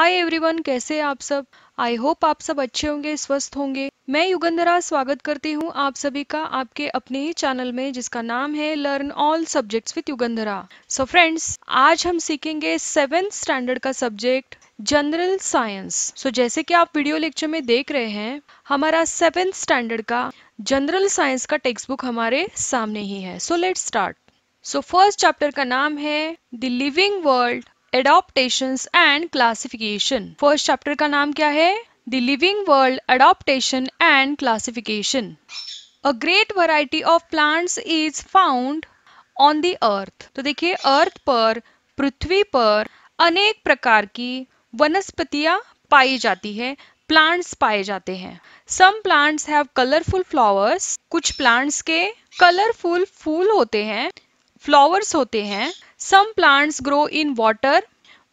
Hi everyone कैसे आप सब आई होप आप सब अच्छे होंगे स्वस्थ होंगे मैं युगंधरा स्वागत करती हूँ आप सभी का आपके अपने ही चैनल में जिसका नाम है learn all subjects with Yugandhara so friends आज हम सीखेंगे सेवेंथ स्टैंडर्ड का सब्जेक्ट जनरल साइंस सो जैसे कि आप वीडियो लेक्चर में देख रहे हैं हमारा सेवेंथ स्टैंडर्ड का जनरल साइंस का टेक्स्ट बुक हमारे सामने ही है so let start so first chapter का नाम है the living world adaptations and classification first chapter का नाम क्या है the living world adaptation and classification a great variety of plants is found on the earth तो देखिए अर्थ पर पृथ्वी पर अनेक प्रकार की वनस्पतियां पाई जाती है प्लांट्स पाए जाते हैं some plants have colourful flowers कुछ प्लांट्स के कलरफुल फूल होते हैं फ्लावर्स होते हैं Some plants grow in water,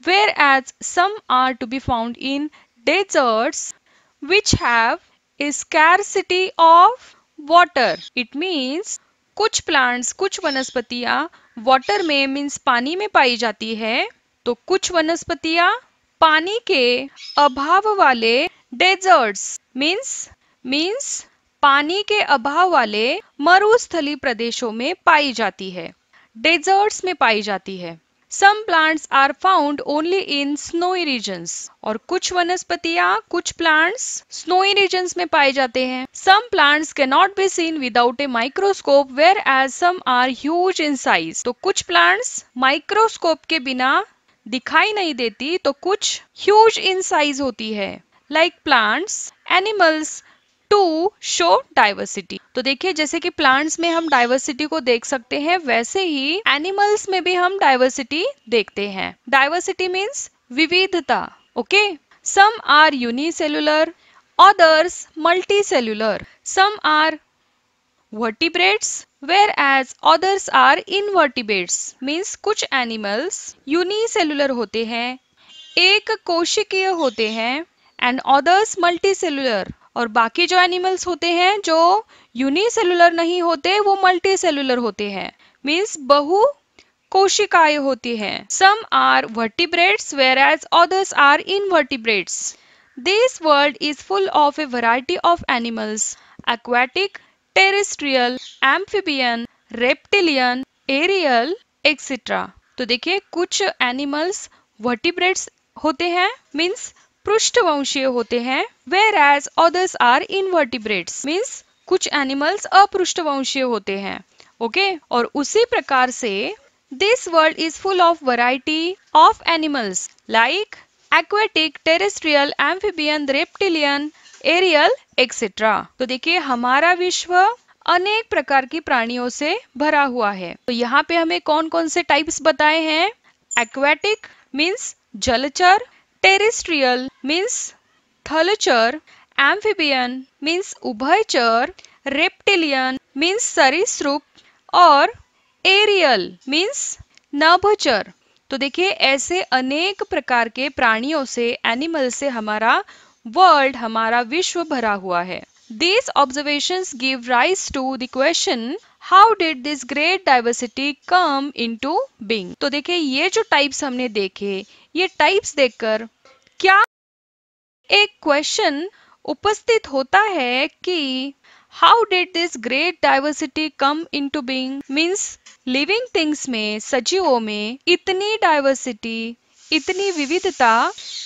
whereas some are to be found in deserts which have a scarcity of water. It means कुछ plants, कुछ वनस्पतियाँ water में means पानी में पाई जाती है तो कुछ वनस्पतियाँ पानी के अभाव वाले डेजर्ट्स मीन्स मीन्स पानी के अभाव वाले मरुस्थली प्रदेशों में पाई जाती है डेजर्ट्स में पाई जाती है some plants are found only in snowy regions और कुछ वनस्पतियां कुछ प्लांट्स स्नोई रीजन्स में पाए जाते हैं some plants can not be seen without a microscope whereas some are huge in size तो कुछ प्लांट्स माइक्रोस्कोप के बिना दिखाई नहीं देती तो कुछ ह्यूज इन साइज होती है like plants animals too show diversity तो देखिए जैसे कि प्लांट्स में हम डाइवर्सिटी को देख सकते हैं वैसे ही एनिमल्स में भी हम डाइवर्सिटी देखते हैं डाइवर्सिटी मीन्स विविधता okay some are unicellular others multicellular some are vertebrates whereas others are invertebrates means कुछ एनिमल्स यूनिसेलुलर होते हैं एक कोशिकीय होते हैं एंड ऑदर्स मल्टी सेलुलर और बाकी जो एनिमल्स होते हैं जो यूनिसेलुलर नहीं होते वो मल्टी सेलुलर होते हैं मीन्स बहु कोशिकाएं होती हैं some are vertebrates whereas others are invertebrates this world is full of a variety of animals aquatic terrestrial amphibian reptilian aerial et cetera तो देखिए कुछ एनिमल्स वर्टिब्रेट्स होते हैं मीन्स पृष्ठवंशीय होते हैं whereas others are invertebrates means कुछ animals अपृष्ठवंशीय होते हैं ओके okay? और उसी प्रकार से this world is full of variety of animals like aquatic terrestrial amphibian reptilian aerial et cetera तो देखिए हमारा विश्व अनेक प्रकार की प्राणियों से भरा हुआ है तो यहाँ पे हमें कौन कौन से टाइप्स बताए हैं एक्वेटिक मीन्स जलचर टेरेस्ट्रियल मीन्स थलचर एम्फिबियन मीन्स उभयचर रेप्टिलियन मीन्स सरीसृप और एरियल मीन्स नभचर तो देखिए ऐसे अनेक प्रकार के प्राणियों से एनिमल से हमारा वर्ल्ड हमारा विश्व भरा हुआ है these observation give rise to the question how did this great diversity come into being तो देखिये ये जो टाइप्स हमने देखे ये टाइप्स देखकर क्या एक क्वेश्चन उपस्थित होता है कि how did this great diversity come to being means living things में सजीवों में इतनी डाइवर्सिटी इतनी विविधता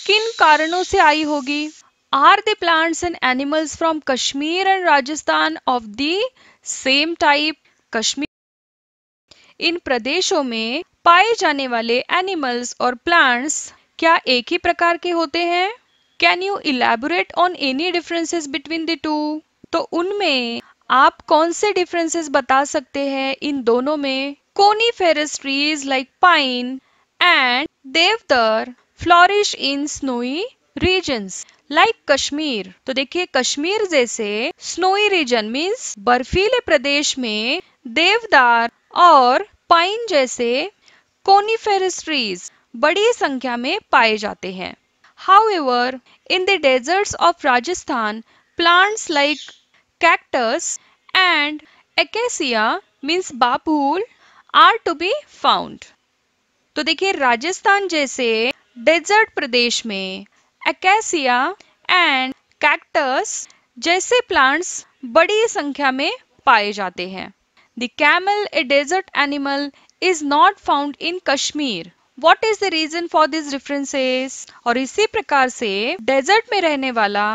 किन कारणों से आई होगी are the plants and animals from Kashmir and Rajasthan of the same type Kashmir इन प्रदेशों में पाए जाने वाले एनिमल्स और प्लांट्स क्या एक ही प्रकार के होते हैं can you elaborate on any differences between the two तो उनमें आप कौन से डिफरेंसेस बता सकते हैं इन दोनों में coniferous trees like pine and deodar flourish in snowy regions like Kashmir तो देखिए कश्मीर जैसे स्नोई रीजन मीन्स बर्फीले प्रदेश में देवदार और पाइन जैसे कोनीफेरस ट्रीज बड़ी संख्या में पाए जाते हैं however in deserts of Rajasthan plants like cactus and acacia means babul are to be found तो देखिए राजस्थान जैसे डेजर्ट प्रदेश में एकेसिया एंड कैक्टस जैसे प्लांट्स बड़ी संख्या में पाए जाते हैं The camel, a desert animal, is not found in Kashmir. What is the reason for this differences और इसी प्रकार से डेजर्ट में रहने वाला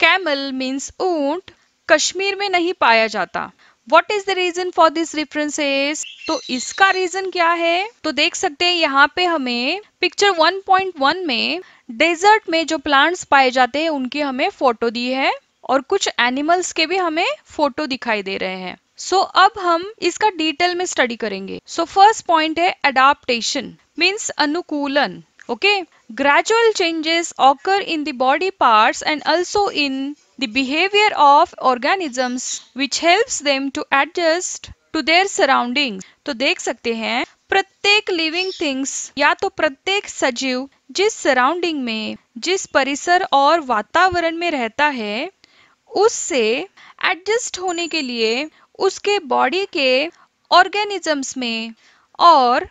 कैमल मीन्स ऊंट कश्मीर में नहीं पाया जाता what is the reason for this references तो इसका रीजन क्या है तो देख सकते हैं यहाँ पे हमें पिक्चर 1.1 में डेजर्ट में जो प्लांट्स पाए जाते हैं उनकी हमें फोटो दी है और कुछ एनिमल्स के भी हमें फोटो दिखाई दे रहे हैं सो so, अब हम इसका डिटेल में स्टडी करेंगे सो फर्स्ट पॉइंट है अडाप्टेशन मीन्स अनुकूलन okay gradual changes occur in the body parts and also in the behaviour of organisms which helps them to adjust to their surrounding तो देख सकते हैं प्रत्येक लिविंग थिंग्स या तो प्रत्येक सजीव जिस सराउंडिंग में जिस परिसर और वातावरण में रहता है उससे एडजस्ट होने के लिए उसके बॉडी के ऑर्गेनिजम्स में और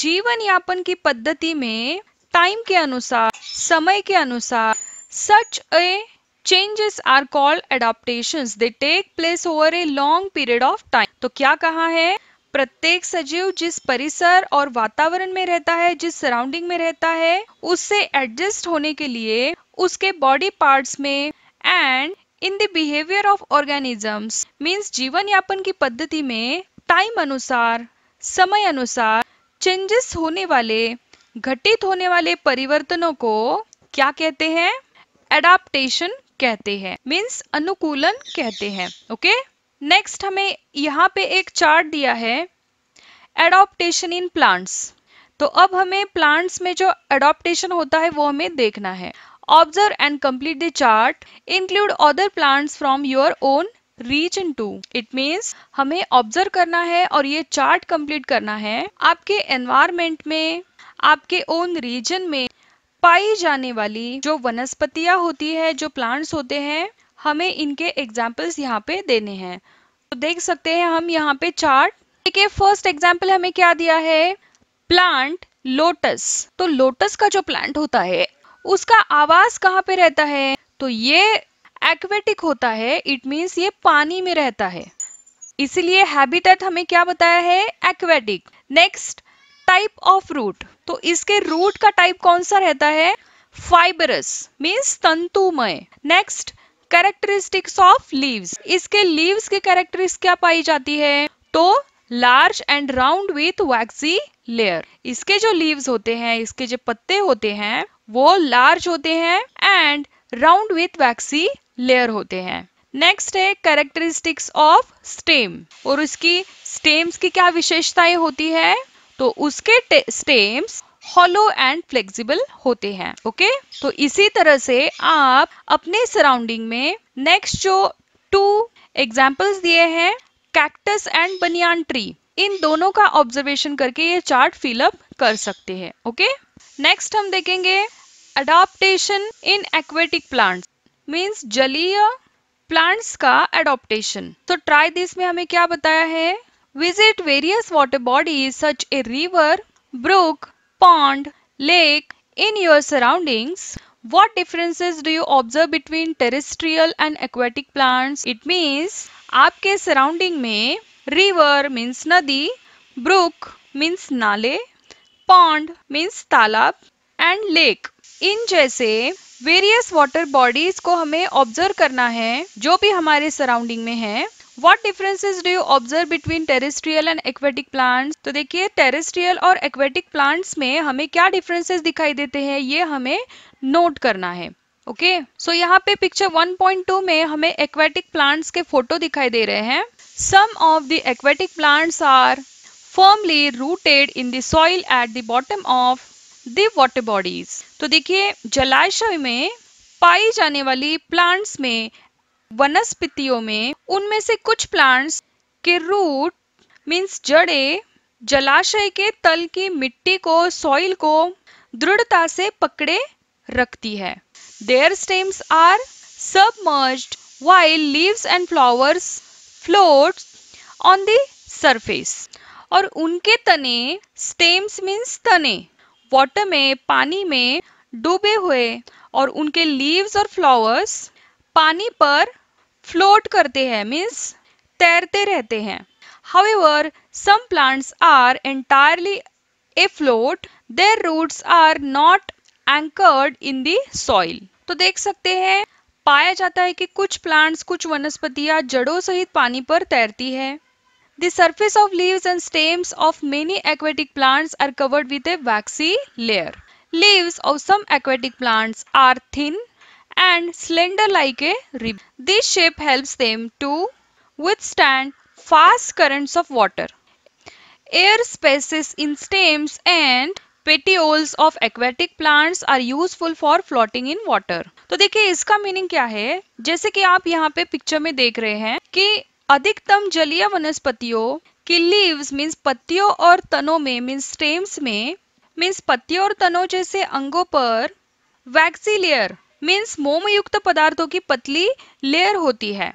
जीवन यापन की पद्धति में टाइम के अनुसार समय के अनुसार such a changes are called adaptation they take place over a long period of time तो क्या कहा है प्रत्येक सजीव जिस परिसर और वातावरण में रहता है जिस सराउंडिंग में रहता है उससे एडजस्ट होने के लिए उसके बॉडी पार्ट्स में and in the behaviour of organisms means जीवन यापन की पद्धति में टाइम अनुसार समय अनुसार चेंजेस होने वाले घटित होने वाले परिवर्तनों को क्या कहते हैं एडाप्टेशन कहते हैं मीन्स अनुकूलन कहते हैं ओके नेक्स्ट हमें यहाँ पे एक चार्ट दिया है एडोप्टेशन इन प्लांट्स तो अब हमें प्लांट्स में जो एडोप्टेशन होता है वो हमें देखना है Observe and complete the chart. Include other plants from your own region to it means हमें ऑब्जर्व करना है और ये चार्ट कंप्लीट करना है आपके एनवायरमेंट में आपके ओन रीजन में पाई जाने वाली जो वनस्पतियां होती है जो प्लांट्स होते हैं हमें इनके एग्जाम्पल्स यहाँ पे देने हैं तो देख सकते हैं हम यहाँ पे चार्ट देखिए फर्स्ट एग्जाम्पल हमें क्या दिया है प्लांट लोटस तो लोटस का जो प्लांट होता है उसका आवास कहाँ पे रहता है तो ये एक्वेटिक होता है इट मीन्स ये पानी में रहता है इसलिए हैबिटेट हमें क्या बताया है aquatic next type of root तो इसके रूट का टाइप कौन सा रहता है फाइबरस मीन्स तंतुमय नेक्स्ट कैरेक्टरिस्टिक्स ऑफ लीव्स इसके लीव्स की कैरेक्टरिस्टिक क्या पाई जाती है तो large and round with waxy layer इसके जो लीव्स होते हैं इसके जो पत्ते होते हैं वो लार्ज होते हैं and round with waxy layer होते हैं नेक्स्ट है कैरेक्टरिस्टिक्स ऑफ स्टेम और उसकी स्टेम्स की क्या विशेषताएं होती है तो उसके स्टेम्स हॉलो एंड फ्लेक्सिबल होते हैं ओके okay? तो इसी तरह से आप अपने सराउंडिंग में नेक्स्ट जो टू एग्जाम्पल्स दिए हैं कैक्टस एंड बनियान ट्री इन दोनों का ऑब्जर्वेशन करके ये चार्ट फिलअप कर सकते हैं ओके okay? नेक्स्ट हम देखेंगे adaptation in aquatic plants means जलीय प्लांट्स का अडोप्टेशन तो ट्राई दिस में हमें क्या बताया है visit various water bodies such a river brook pond lake in your surroundings what differences do you observe between terrestrial and aquatic plants? It means आपके surrounding में रिवर मीन्स नदी brook means नाले pond means तालाब and lake इन जैसे various water bodies को हमें observe करना है जो भी हमारे सराउंडिंग में है what differences do you observe between terrestrial and aquatic plants तो देखिए टेरेस्ट्रियल और एक्वेटिक प्लांट्स में हमें क्या डिफरेंसेज दिखाई देते हैं ये हमें नोट करना है ओके okay? सो so, यहाँ पे पिक्चर 1.2 में हमें एक्वेटिक प्लांट्स के फोटो दिखाई दे रहे हैं some of the aquatic plants are firmly rooted in soil at bottom of water bodies तो देखिए जलाशय में पाई जाने वाली प्लांट्स में वनस्पतियों में उनमें से कुछ प्लांट्स के रूट मीन्स जड़े जलाशय के तल की मिट्टी को सॉइल को दृढ़ता से पकड़े रखती है their stems are submerged while leaves and flowers float on the surface और उनके तने स्टेम्स मीन्स तने वाटर में पानी में डूबे हुए और उनके लीव्स और फ्लावर्स पानी पर फ्लोट करते हैं मीन्स तैरते रहते हैं some plants are entirely afloat their roots are not anchored in the soil तो देख सकते हैं पाया जाता है कि कुछ प्लांट्स कुछ वनस्पतियां जड़ों सहित पानी पर तैरती है The surface of leaves and stems of many aquatic plants are covered with a waxy layer. Leaves of some aquatic plants are thin and slender like a ribbon. This shape helps them to withstand fast currents of water. Air spaces in stems and petioles of aquatic plants are useful for floating in water तो देखिए इसका meaning क्या है जैसे कि आप यहाँ पे पिक्चर में देख रहे हैं कि अधिकतम जलीय वनस्पतियों की लीव्स मीन्स पत्तियों और तनों में मीन्स स्टेम्स में मीन्स पत्तियों और तनों जैसे अंगों पर वैक्सी लेयर मीन्स मोमयुक्त पदार्थों की पतली लेयर होती है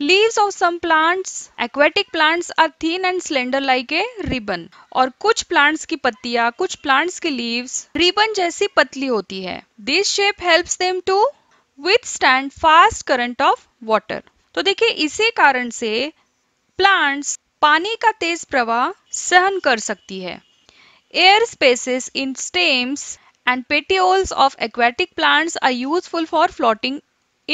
leaves of some plants aquatic plants are thin and slender like a ribbon और कुछ प्लांट्स की पत्तियां कुछ प्लांट्स की लीव्स रिबन जैसी पतली होती है this shape helps them to withstand fast current of water तो देखिए इसी कारण से प्लांट्स पानी का तेज प्रवाह सहन कर सकती है air spaces in stems and petioles of aquatic plants are useful for floating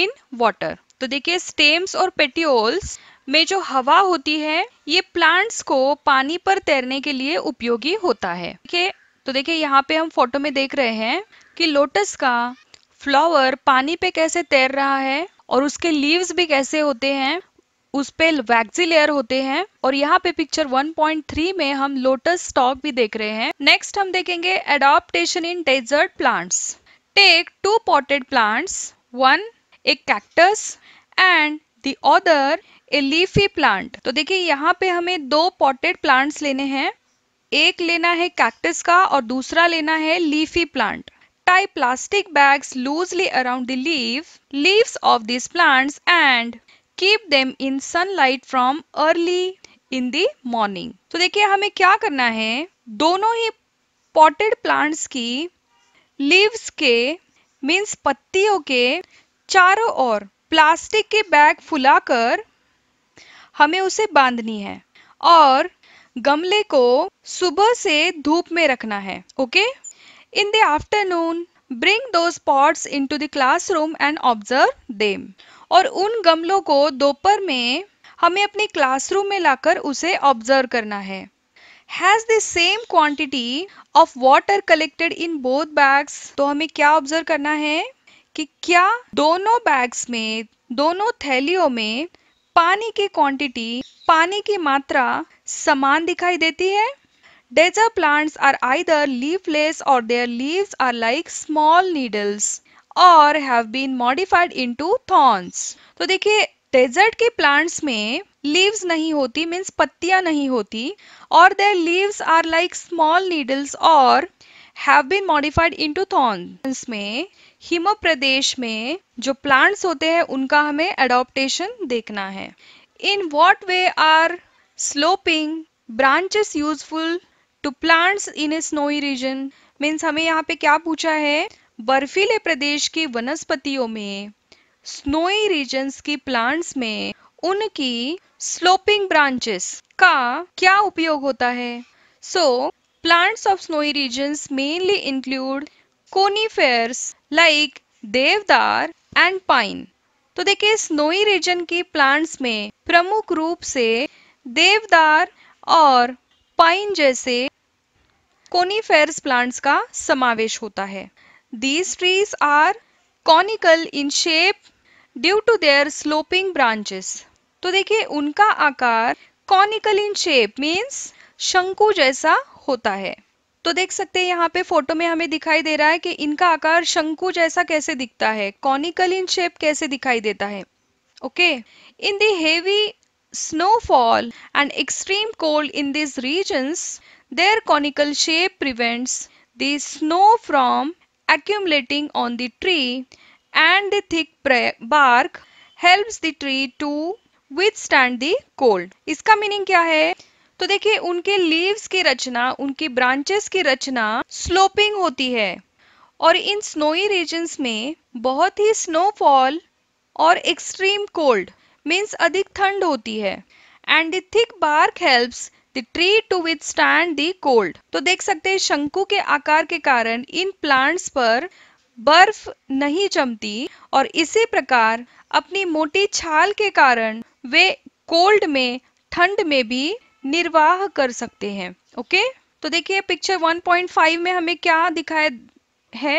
in water तो देखिए स्टेम्स और पेटियोल्स में जो हवा होती है ये प्लांट्स को पानी पर तैरने के लिए उपयोगी होता है ठीक है तो देखिए यहाँ पे हम फोटो में देख रहे हैं कि लोटस का फ्लावर पानी पे कैसे तैर रहा है और उसके लीव्स भी कैसे होते हैं उस पे वैक्सी लेयर होते हैं और यहाँ पे पिक्चर 1.3 में हम लोटस स्टॉक भी देख रहे हैं नेक्स्ट हम देखेंगे adaptation in desert plants take two potted plants one a cactus and the other a leafy plant तो देखिए यहाँ पे हमें दो पॉटेड प्लांट्स लेने हैं एक लेना है कैक्टस का और दूसरा लेना है leafy plant tie plastic bags loosely around the leaf, leaves of these plants and keep them in sunlight from early in the morning. तो देखिए हमें क्या करना है दोनों ही पॉटेड प्लांट्स की लीव्स के मीन्स पत्तियों के चारों ओर प्लास्टिक के बैग फुलाकर हमें उसे बांधनी है और गमले को सुबह से धूप में रखना है okay okay? In the afternoon, bring those pots into the classroom and observe them. और उन गमलों को दोपहर में हमें अपने क्लासरूम में लाकर उसे ऑब्जर्व करना है has the same quantity of water collected in both bags तो हमें क्या ऑब्जर्व करना है कि क्या दोनों बैग्स में दोनों थैलियों में पानी की क्वांटिटी पानी की मात्रा समान दिखाई देती है Dacha plants are either leafless or their leaves are like small needles or have been modified into thorns. तो देखिए डेजर्ट के प्लांट्स में लीव्स नहीं होती मीन्स पत्तियां नहीं होती और their leaves are like small needles और have been modified into thorns में हिम प्रदेश में जो प्लांट्स होते हैं उनका हमें एडोप्टेशन देखना है in what way are sloping branches useful to plants in a snowy region means हमें यहाँ पे क्या पूछा है बर्फीले प्रदेश की वनस्पतियों में स्नोई रीजन्स की प्लांट्स में उनकी स्लोपिंग ब्रांचेस का क्या उपयोग होता है so plants of snowy regions mainly include conifers like deodar and pine तो देखिए स्नोई रीजन की प्लांट्स में प्रमुख रूप से देवदार और पाइन जैसे कोनीफेरस प्लांट्स का समावेश होता है these trees are conical in shape due to their sloping branches तो देखिए उनका आकार कॉनिकल इन शेप मीन्स शंकु जैसा होता है तो देख सकते हैं यहाँ पे फोटो में हमें दिखाई दे रहा है कि इनका आकार शंकु जैसा कैसे दिखता है कॉनिकल इन शेप कैसे दिखाई देता है okay in the heavy snowfall and extreme cold in these regions, their conical shape prevents the snow from accumulating on the tree and the thick bark helps the tree to withstand the cold. इसका meaning क्या है तो देखिए उनके leaves की रचना उनकी branches की रचना sloping होती है और इन स्नोई रीजन्स में बहुत ही स्नोफॉल और एक्सट्रीम कोल्ड मीन्स अधिक ठंड होती है and the thick bark helps the tree to withstand the cold तो देख सकते हैं शंकु के आकार के कारण इन प्लांट्स पर बर्फ नहीं जमती और इसी प्रकार अपनी मोटी छाल के कारण वे कोल्ड में ठंड में भी निर्वाह कर सकते हैं ओके तो देखिए पिक्चर 1.5 में हमें क्या दिखाया है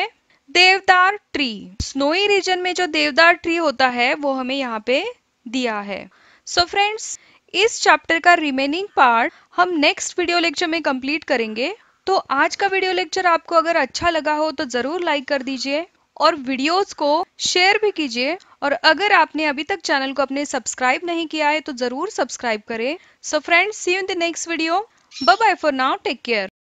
देवदार ट्री स्नोई रीजन में जो देवदार ट्री होता है वो हमें यहाँ पे दिया है सो so फ्रेंड्स इस चैप्टर का रिमेनिंग पार्ट हम नेक्स्ट वीडियो लेक्चर में कंप्लीट करेंगे तो आज का वीडियो लेक्चर आपको अगर अच्छा लगा हो तो ज़रूर लाइक कर दीजिए और वीडियोस को शेयर भी कीजिए और अगर आपने अभी तक चैनल को अपने सब्सक्राइब नहीं किया है तो ज़रूर सब्सक्राइब करें so friends see you in the next video bye bye for now take care